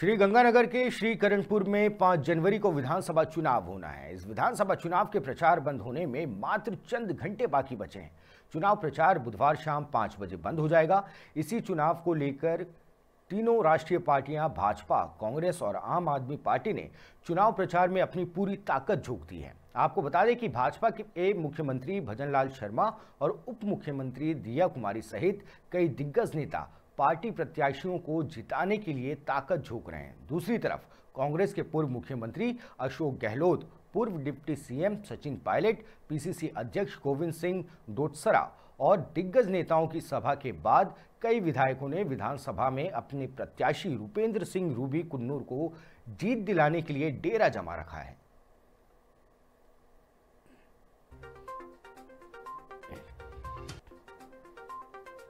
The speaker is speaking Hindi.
श्री गंगानगर के श्री करणपुर में 5 जनवरी को विधानसभा चुनाव होना है इस विधानसभा चुनाव के प्रचार बंद होने में मात्र चंद घंटे बाकी बचे हैं चुनाव प्रचार बुधवार शाम पाँच बजे बंद हो जाएगा इसी चुनाव को लेकर तीनों राष्ट्रीय पार्टियां भाजपा कांग्रेस और आम आदमी पार्टी ने चुनाव प्रचार में अपनी पूरी ताकत झोंक दी है आपको बता दें कि भाजपा के मुख्यमंत्री भजनलाल शर्मा और उप मुख्यमंत्री दिया कुमारी सहित कई दिग्गज नेता पार्टी प्रत्याशियों को जिताने के लिए ताकत झोंक रहे हैं दूसरी तरफ कांग्रेस के पूर्व मुख्यमंत्री अशोक गहलोत पूर्व deputy CM Sachin Pilot PCC अध्यक्ष गोविंद सिंह डोटसरा और दिग्गज नेताओं की सभा के बाद कई विधायकों ने विधानसभा में अपने प्रत्याशी रूपेंद्र सिंह रूबी कुन्नूर को जीत दिलाने के लिए डेरा जमा रखा है